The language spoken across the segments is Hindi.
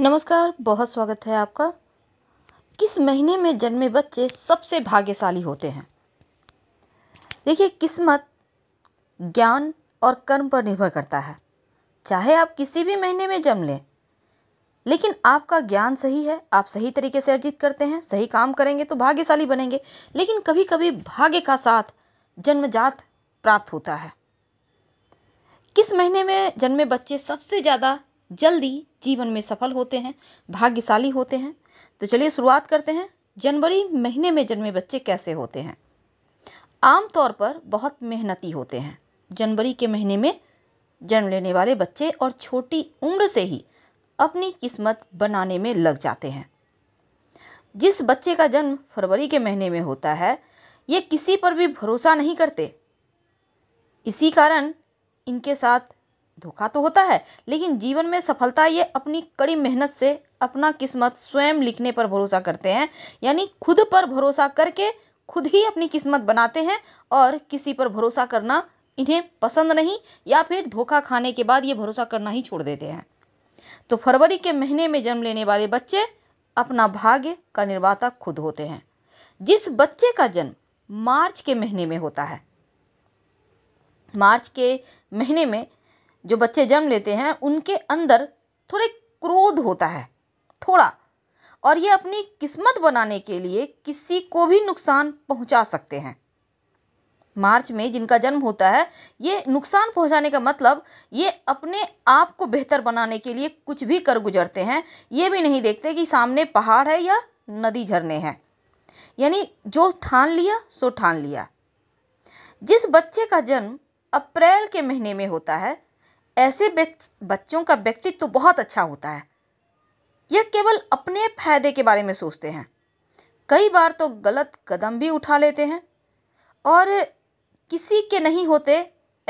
नमस्कार बहुत स्वागत है आपका किस महीने में जन्मे बच्चे सबसे भाग्यशाली होते हैं देखिए किस्मत ज्ञान और कर्म पर निर्भर करता है चाहे आप किसी भी महीने में जन्म लें लेकिन आपका ज्ञान सही है आप सही तरीके से अर्जित करते हैं सही काम करेंगे तो भाग्यशाली बनेंगे लेकिन कभी कभी भाग्य का साथ जन्मजात प्राप्त होता है किस महीने में जन्मे बच्चे सबसे ज़्यादा जल्दी जीवन में सफल होते हैं भाग्यशाली होते हैं तो चलिए शुरुआत करते हैं जनवरी महीने में जन्मे बच्चे कैसे होते हैं आमतौर पर बहुत मेहनती होते हैं जनवरी के महीने में जन्म लेने वाले बच्चे और छोटी उम्र से ही अपनी किस्मत बनाने में लग जाते हैं जिस बच्चे का जन्म फरवरी के महीने में होता है ये किसी पर भी भरोसा नहीं करते इसी कारण इनके साथ धोखा तो होता है लेकिन जीवन में सफलता ये अपनी कड़ी मेहनत से अपना किस्मत स्वयं लिखने पर भरोसा करते हैं यानी खुद पर भरोसा करके खुद ही अपनी किस्मत बनाते हैं और किसी पर भरोसा करना इन्हें पसंद नहीं या फिर धोखा खाने के बाद ये भरोसा करना ही छोड़ देते हैं तो फरवरी के महीने में जन्म लेने वाले बच्चे अपना भाग्य का निर्माता खुद होते हैं जिस बच्चे का जन्म मार्च के महीने में होता है मार्च के महीने में जो बच्चे जन्म लेते हैं उनके अंदर थोड़े क्रोध होता है थोड़ा और ये अपनी किस्मत बनाने के लिए किसी को भी नुकसान पहुंचा सकते हैं मार्च में जिनका जन्म होता है ये नुकसान पहुंचाने का मतलब ये अपने आप को बेहतर बनाने के लिए कुछ भी कर गुजरते हैं ये भी नहीं देखते कि सामने पहाड़ है या नदी झरने हैं यानी जो ठान लिया सो ठान लिया जिस बच्चे का जन्म अप्रैल के महीने में होता है ऐसे बच्चों का व्यक्तित्व तो बहुत अच्छा होता है यह केवल अपने फायदे के बारे में सोचते हैं कई बार तो गलत कदम भी उठा लेते हैं और किसी के नहीं होते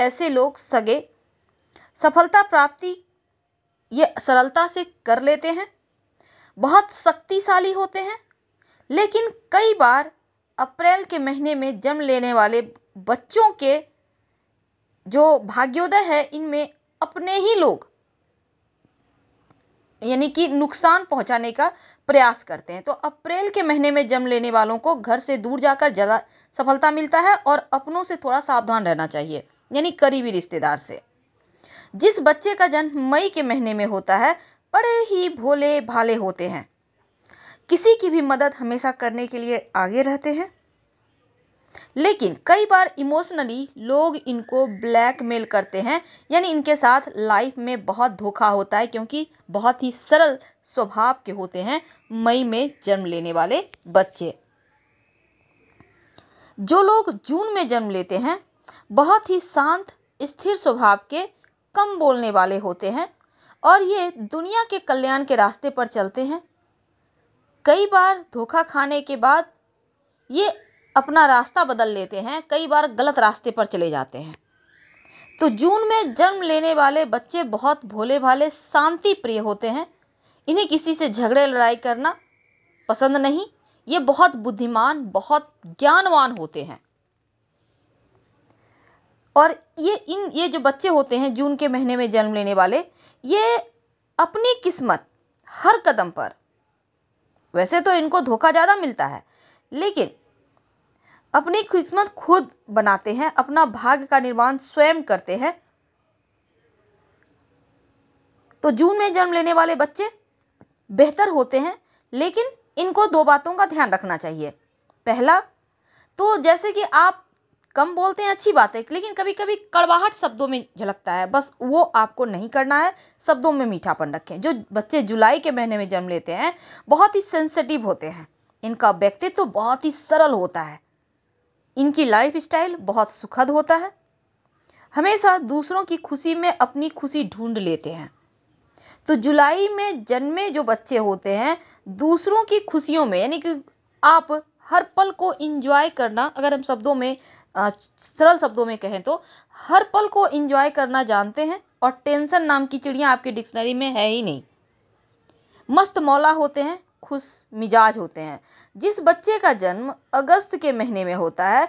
ऐसे लोग सगे सफलता प्राप्ति ये सरलता से कर लेते हैं बहुत शक्तिशाली होते हैं लेकिन कई बार अप्रैल के महीने में जन्म लेने वाले बच्चों के जो भाग्योदय है इनमें अपने ही लोग यानी कि नुकसान पहुंचाने का प्रयास करते हैं तो अप्रैल के महीने में जन्म लेने वालों को घर से दूर जाकर ज़्यादा सफलता मिलता है और अपनों से थोड़ा सावधान रहना चाहिए यानी करीबी रिश्तेदार से जिस बच्चे का जन्म मई के महीने में होता है बड़े ही भोले भाले होते हैं किसी की भी मदद हमेशा करने के लिए आगे रहते हैं लेकिन कई बार इमोशनली लोग इनको ब्लैकमेल करते हैं यानी इनके साथ लाइफ में बहुत धोखा होता है क्योंकि बहुत ही सरल स्वभाव के होते हैं मई में जन्म लेने वाले बच्चे जो लोग जून में जन्म लेते हैं बहुत ही शांत स्थिर स्वभाव के कम बोलने वाले होते हैं और ये दुनिया के कल्याण के रास्ते पर चलते हैं कई बार धोखा खाने के बाद ये अपना रास्ता बदल लेते हैं कई बार गलत रास्ते पर चले जाते हैं तो जून में जन्म लेने वाले बच्चे बहुत भोले भाले शांति प्रिय होते हैं इन्हें किसी से झगड़े लड़ाई करना पसंद नहीं ये बहुत बुद्धिमान बहुत ज्ञानवान होते हैं और ये इन ये जो बच्चे होते हैं जून के महीने में जन्म लेने वाले ये अपनी किस्मत हर कदम पर वैसे तो इनको धोखा ज़्यादा मिलता है लेकिन अपनी किस्मत खुद बनाते हैं अपना भाग्य का निर्माण स्वयं करते हैं तो जून में जन्म लेने वाले बच्चे बेहतर होते हैं लेकिन इनको दो बातों का ध्यान रखना चाहिए पहला तो जैसे कि आप कम बोलते हैं अच्छी बात है लेकिन कभी कभी कड़वाहट शब्दों में झलकता है बस वो आपको नहीं करना है शब्दों में मीठापन रखें जो बच्चे जुलाई के महीने में जन्म लेते हैं बहुत ही सेंसिटिव होते हैं इनका व्यक्तित्व तो बहुत ही सरल होता है इनकी लाइफ स्टाइल बहुत सुखद होता है हमेशा दूसरों की खुशी में अपनी खुशी ढूंढ लेते हैं तो जुलाई में जन्मे जो बच्चे होते हैं दूसरों की खुशियों में यानी कि आप हर पल को इंजॉय करना अगर हम शब्दों में सरल शब्दों में कहें तो हर पल को इंजॉय करना जानते हैं और टेंशन नाम की चिड़िया आपकी डिक्शनरी में है ही नहीं मस्त मौला होते हैं खुश मिजाज होते हैं जिस बच्चे का जन्म अगस्त के महीने में होता है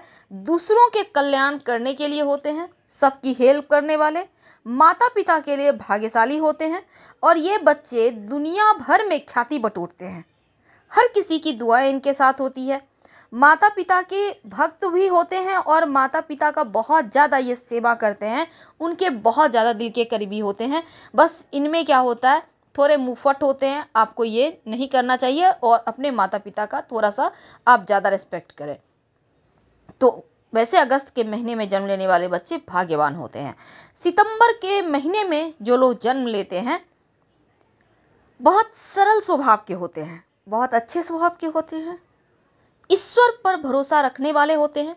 दूसरों के कल्याण करने के लिए होते हैं सबकी हेल्प करने वाले माता पिता के लिए भाग्यशाली होते हैं और ये बच्चे दुनिया भर में ख्याति बटोरते हैं हर किसी की दुआएं इनके साथ होती है माता पिता के भक्त भी होते हैं और माता पिता का बहुत ज़्यादा ये सेवा करते हैं उनके बहुत ज़्यादा दिल के करीबी होते हैं बस इनमें क्या होता है थोड़े मुफट होते हैं आपको ये नहीं करना चाहिए और अपने माता पिता का थोड़ा सा आप ज़्यादा रिस्पेक्ट करें तो वैसे अगस्त के महीने में जन्म लेने वाले बच्चे भाग्यवान होते हैं सितंबर के महीने में जो लोग जन्म लेते हैं बहुत सरल स्वभाव के होते हैं बहुत अच्छे स्वभाव के होते हैं ईश्वर पर भरोसा रखने वाले होते हैं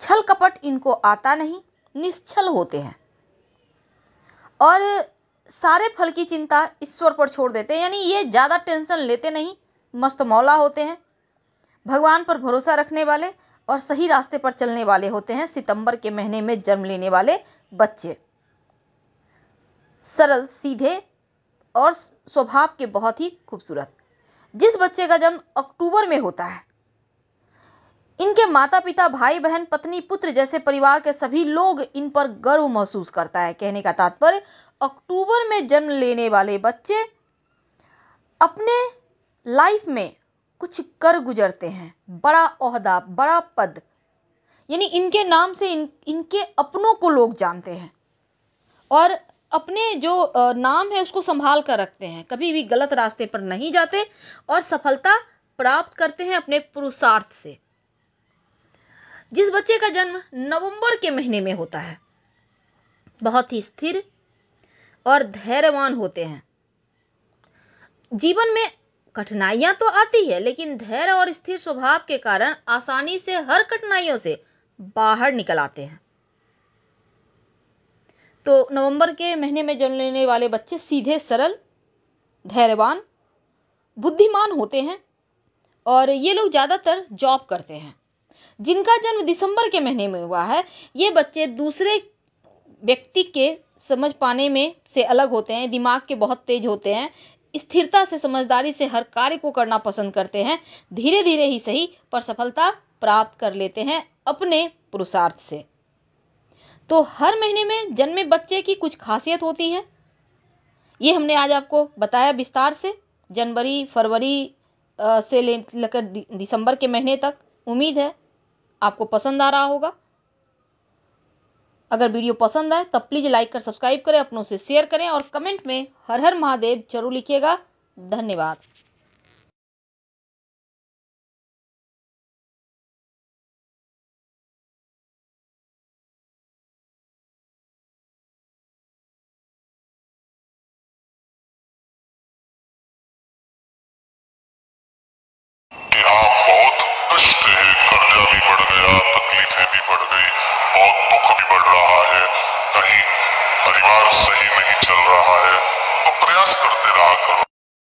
छल कपट इनको आता नहीं निश्चल होते हैं और सारे फल की चिंता ईश्वर पर छोड़ देते हैं यानी ये ज़्यादा टेंशन लेते नहीं मस्त मौला होते हैं भगवान पर भरोसा रखने वाले और सही रास्ते पर चलने वाले होते हैं सितंबर के महीने में जन्म लेने वाले बच्चे सरल सीधे और स्वभाव के बहुत ही खूबसूरत जिस बच्चे का जन्म अक्टूबर में होता है इनके माता पिता भाई बहन पत्नी पुत्र जैसे परिवार के सभी लोग इन पर गर्व महसूस करता है कहने का तात्पर्य अक्टूबर में जन्म लेने वाले बच्चे अपने लाइफ में कुछ कर गुजरते हैं बड़ा ओहदा बड़ा पद यानी इनके नाम से इन इनके अपनों को लोग जानते हैं और अपने जो नाम है उसको संभाल कर रखते हैं कभी भी गलत रास्ते पर नहीं जाते और सफलता प्राप्त करते हैं अपने पुरुषार्थ से जिस बच्चे का जन्म नवंबर के महीने में होता है बहुत ही स्थिर और धैर्यवान होते हैं जीवन में कठिनाइयां तो आती है लेकिन धैर्य और स्थिर स्वभाव के कारण आसानी से हर कठिनाइयों से बाहर निकल आते हैं तो नवंबर के महीने में जन्म लेने वाले बच्चे सीधे सरल धैर्यवान बुद्धिमान होते हैं और ये लोग ज़्यादातर जॉब करते हैं जिनका जन्म दिसंबर के महीने में हुआ है ये बच्चे दूसरे व्यक्ति के समझ पाने में से अलग होते हैं दिमाग के बहुत तेज होते हैं स्थिरता से समझदारी से हर कार्य को करना पसंद करते हैं धीरे धीरे ही सही पर सफलता प्राप्त कर लेते हैं अपने पुरुषार्थ से तो हर महीने में जन्मे बच्चे की कुछ खासियत होती है ये हमने आज आपको बताया विस्तार से जनवरी फरवरी से लेकर दिसंबर के महीने तक उम्मीद है आपको पसंद आ रहा होगा अगर वीडियो पसंद आए तब प्लीज़ लाइक कर सब्सक्राइब करें अपनों से शेयर करें और कमेंट में हर हर महादेव जरूर लिखिएगा धन्यवाद